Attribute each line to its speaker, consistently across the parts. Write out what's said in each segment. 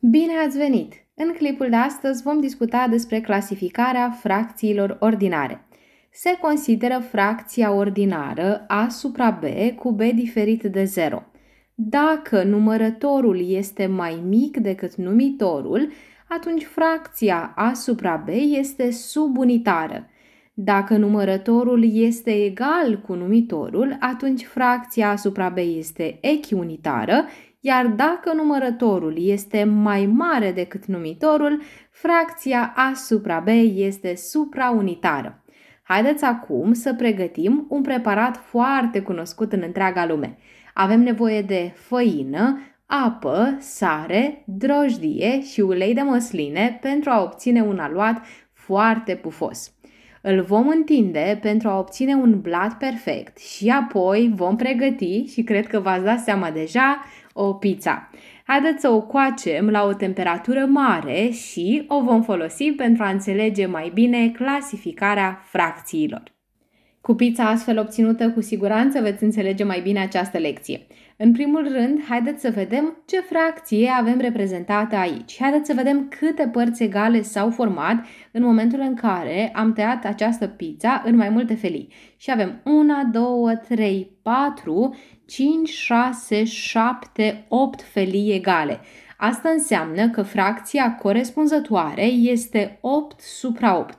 Speaker 1: Bine ați venit! În clipul de astăzi vom discuta despre clasificarea fracțiilor ordinare. Se consideră fracția ordinară a supra b cu b diferit de 0. Dacă numărătorul este mai mic decât numitorul, atunci fracția a supra b este subunitară. Dacă numărătorul este egal cu numitorul, atunci fracția a supra b este echiunitară, iar dacă numărătorul este mai mare decât numitorul, fracția A supra B este supraunitară. Haideți acum să pregătim un preparat foarte cunoscut în întreaga lume. Avem nevoie de făină, apă, sare, drojdie și ulei de măsline pentru a obține un aluat foarte pufos. Îl vom întinde pentru a obține un blat perfect și apoi vom pregăti, și cred că v-ați dat seama deja, o pizza. Haideți să o coacem la o temperatură mare și o vom folosi pentru a înțelege mai bine clasificarea fracțiilor. Cu pizza astfel obținută, cu siguranță veți înțelege mai bine această lecție. În primul rând, haideți să vedem ce fracție avem reprezentată aici. Haideți să vedem câte părți egale s-au format în momentul în care am tăiat această pizza în mai multe felii. Și avem 1, 2, 3, 4, 5, 6, 7, 8 felii egale. Asta înseamnă că fracția corespunzătoare este 8 supra 8.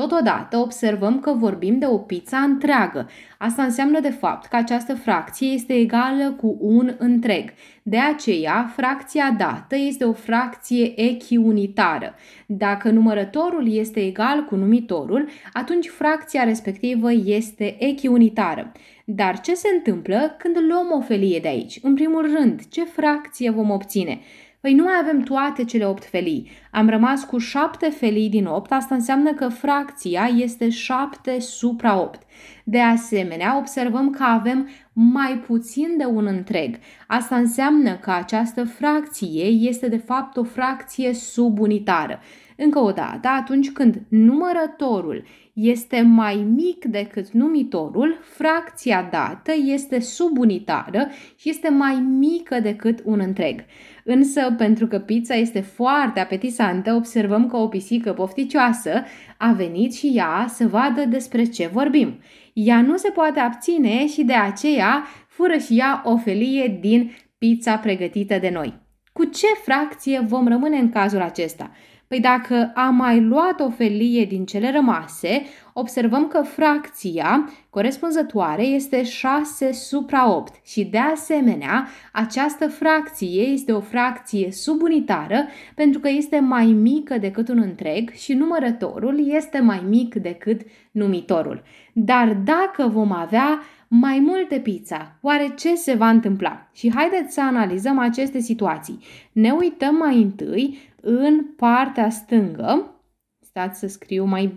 Speaker 1: Totodată observăm că vorbim de o pizza întreagă. Asta înseamnă de fapt că această fracție este egală cu un întreg. De aceea, fracția dată este o fracție echiunitară. Dacă numărătorul este egal cu numitorul, atunci fracția respectivă este echiunitară. Dar ce se întâmplă când luăm o felie de aici? În primul rând, ce fracție vom obține? Păi nu mai avem toate cele 8 felii. Am rămas cu 7 felii din 8, asta înseamnă că fracția este 7 supra 8. De asemenea, observăm că avem mai puțin de un întreg. Asta înseamnă că această fracție este de fapt o fracție subunitară. Încă o dată, atunci când numărătorul este mai mic decât numitorul, fracția dată este subunitară și este mai mică decât un întreg. Însă, pentru că pizza este foarte apetisantă, observăm că o pisică pofticioasă a venit și ea să vadă despre ce vorbim. Ea nu se poate abține și de aceea fură și ea o felie din pizza pregătită de noi. Cu ce fracție vom rămâne în cazul acesta? Păi dacă a mai luat o felie din cele rămase, observăm că fracția corespunzătoare este 6 supra 8 și de asemenea această fracție este o fracție subunitară pentru că este mai mică decât un întreg și numărătorul este mai mic decât numitorul. Dar dacă vom avea mai multe pizza. Oare ce se va întâmpla? Și haideți să analizăm aceste situații. Ne uităm mai întâi în partea stângă. Stați să scriu mai,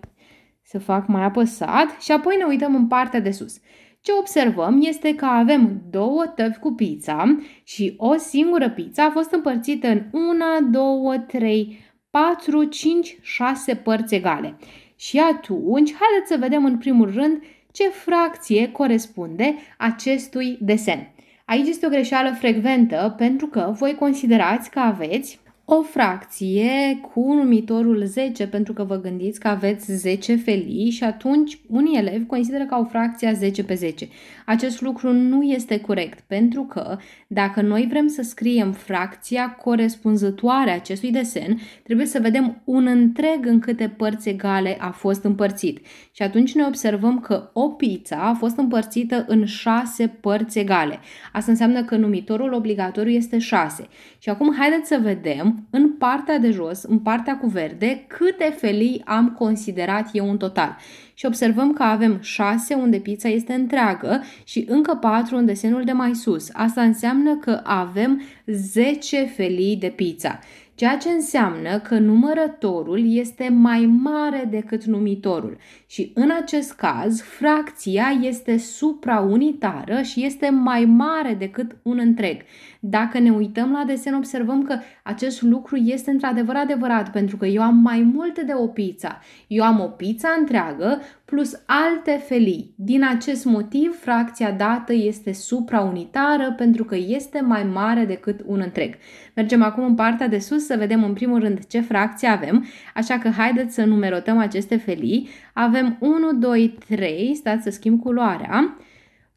Speaker 1: să fac mai apăsat și apoi ne uităm în partea de sus. Ce observăm este că avem două tăvi cu pizza și o singură pizza a fost împărțită în una, două, trei, patru, cinci, șase părți egale. Și atunci, haideți să vedem în primul rând ce fracție corespunde acestui desen. Aici este o greșeală frecventă pentru că voi considerați că aveți o fracție cu numitorul 10, pentru că vă gândiți că aveți 10 felii și atunci unii elevi consideră că au fracția 10 pe 10. Acest lucru nu este corect, pentru că dacă noi vrem să scriem fracția corespunzătoare acestui desen, trebuie să vedem un întreg în câte părți egale a fost împărțit. Și atunci ne observăm că o pizza a fost împărțită în 6 părți egale. Asta înseamnă că numitorul obligatoriu este 6. Și acum haideți să vedem în partea de jos, în partea cu verde, câte felii am considerat eu în total. Și observăm că avem 6 unde pizza este întreagă și încă 4 în desenul de mai sus. Asta înseamnă că avem 10 felii de pizza ceea ce înseamnă că numărătorul este mai mare decât numitorul și în acest caz fracția este supraunitară și este mai mare decât un întreg. Dacă ne uităm la desen, observăm că acest lucru este într-adevăr adevărat pentru că eu am mai multe de o pizza. Eu am o pizza întreagă plus alte felii. Din acest motiv, fracția dată este supraunitară pentru că este mai mare decât un întreg. Mergem acum în partea de sus să vedem în primul rând ce fracție avem, așa că haideți să numerotăm aceste felii. Avem 1, 2, 3, stați să schimb culoarea,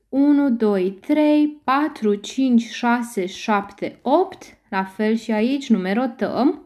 Speaker 1: 1, 2, 3, 4, 5, 6, 7, 8, la fel și aici numerotăm,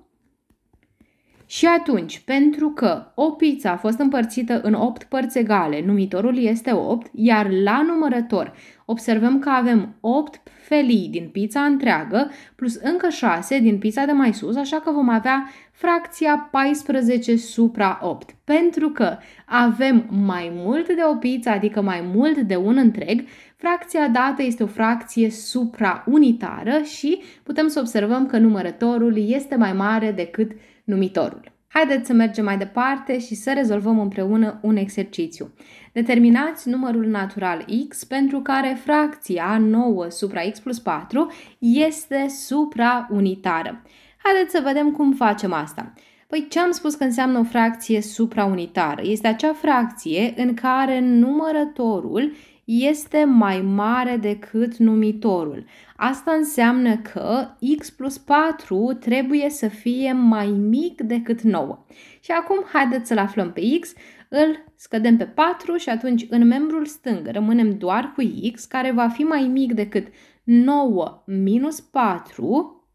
Speaker 1: și atunci, pentru că o pizza a fost împărțită în 8 părți egale, numitorul este 8, iar la numărător observăm că avem 8 felii din pizza întreagă plus încă 6 din pizza de mai sus, așa că vom avea fracția 14 supra 8. Pentru că avem mai mult de o pizza, adică mai mult de un întreg, fracția dată este o fracție supraunitară și putem să observăm că numărătorul este mai mare decât numitorul. Haideți să mergem mai departe și să rezolvăm împreună un exercițiu. Determinați numărul natural x pentru care fracția 9 supra x plus 4 este supraunitară. Haideți să vedem cum facem asta. Păi ce am spus că înseamnă o fracție supraunitară? Este acea fracție în care numărătorul este mai mare decât numitorul. Asta înseamnă că x plus 4 trebuie să fie mai mic decât 9. Și acum haideți să-l aflăm pe x, îl scădem pe 4 și atunci în membrul stâng rămânem doar cu x, care va fi mai mic decât 9 minus 4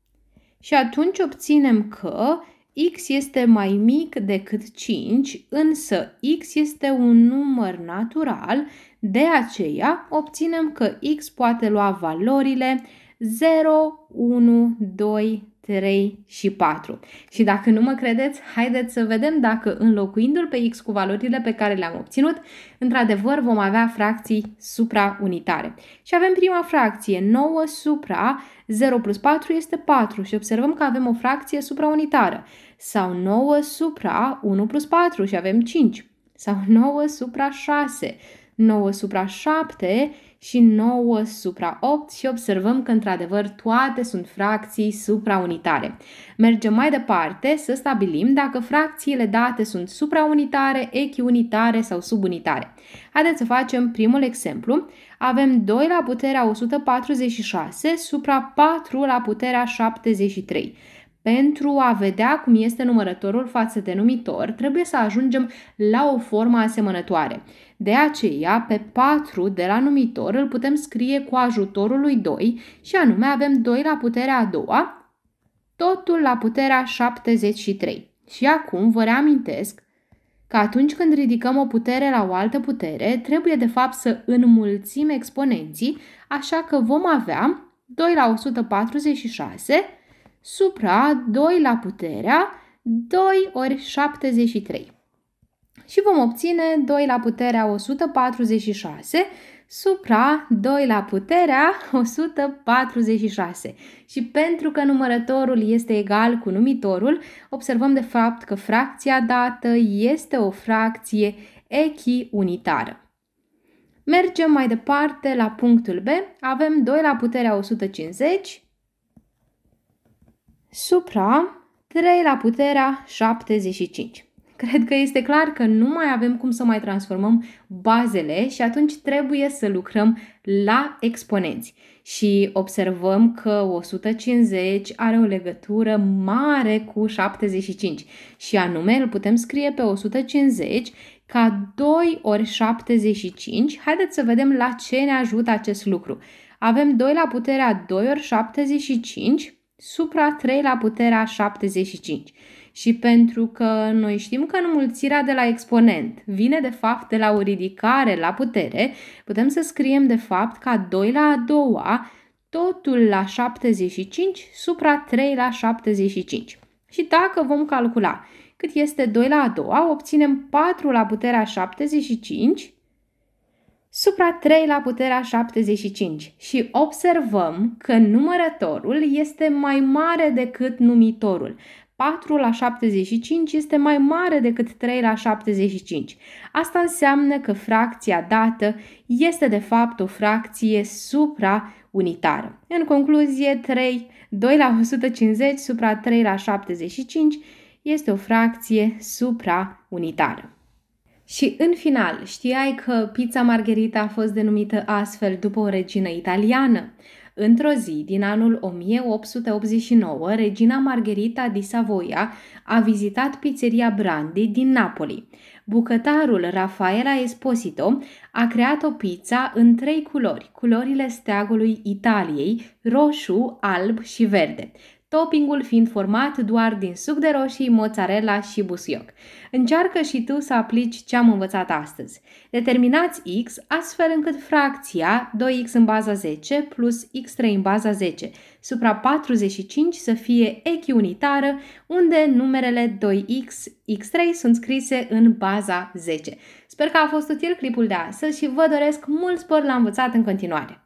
Speaker 1: și atunci obținem că x este mai mic decât 5, însă x este un număr natural, de aceea obținem că x poate lua valorile 0, 1, 2, 3 și 4. Și dacă nu mă credeți, haideți să vedem dacă înlocuindu-l pe x cu valorile pe care le-am obținut, într-adevăr vom avea fracții supraunitare. Și avem prima fracție, 9 supra 0 plus 4 este 4 și observăm că avem o fracție supraunitară. Sau 9 supra 1 plus 4 și avem 5. Sau 9 supra 6 9 supra 7 și 9 supra 8 și observăm că într-adevăr toate sunt fracții supraunitare. Mergem mai departe să stabilim dacă fracțiile date sunt supraunitare, echiunitare sau subunitare. Haideți să facem primul exemplu. Avem 2 la puterea 146 supra 4 la puterea 73. Pentru a vedea cum este numărătorul față de numitor, trebuie să ajungem la o formă asemănătoare. De aceea, pe 4 de la numitor îl putem scrie cu ajutorul lui 2 și anume avem 2 la puterea a doua, totul la puterea 73. Și acum vă reamintesc că atunci când ridicăm o putere la o altă putere, trebuie de fapt să înmulțim exponenții, așa că vom avea 2 la 146 supra 2 la puterea 2 ori 73. Și vom obține 2 la puterea 146 supra 2 la puterea 146. Și pentru că numărătorul este egal cu numitorul, observăm de fapt că fracția dată este o fracție echiunitară. Mergem mai departe la punctul B. Avem 2 la puterea 150 supra 3 la puterea 75. Cred că este clar că nu mai avem cum să mai transformăm bazele și atunci trebuie să lucrăm la exponenți. Și observăm că 150 are o legătură mare cu 75 și anume îl putem scrie pe 150 ca 2 ori 75. Haideți să vedem la ce ne ajută acest lucru. Avem 2 la puterea 2 ori 75 supra 3 la puterea 75. Și pentru că noi știm că înmulțirea de la exponent vine de fapt de la o ridicare la putere, putem să scriem de fapt ca 2 la a doua totul la 75 supra 3 la 75. Și dacă vom calcula cât este 2 la a doua, obținem 4 la puterea 75 supra 3 la puterea 75 și observăm că numărătorul este mai mare decât numitorul. 4 la 75 este mai mare decât 3 la 75. Asta înseamnă că fracția dată este de fapt o fracție supraunitară. În concluzie, 3, 2 la 150 supra 3 la 75 este o fracție supraunitară. Și în final, știai că pizza margherita a fost denumită astfel după o regină italiană? Într-o zi din anul 1889, regina Margherita di Savoia a vizitat pizzeria Brandi din Napoli. Bucătarul Rafaela Esposito a creat o pizza în trei culori, culorile steagului Italiei, roșu, alb și verde toppingul fiind format doar din suc de roșii, mozzarella și busuioc. Încearcă și tu să aplici ce am învățat astăzi. Determinați x astfel încât fracția 2x în baza 10 plus x3 în baza 10 supra 45 să fie echiunitară, unde numerele 2x, x3 sunt scrise în baza 10. Sper că a fost util clipul de astăzi și vă doresc mult spor la învățat în continuare!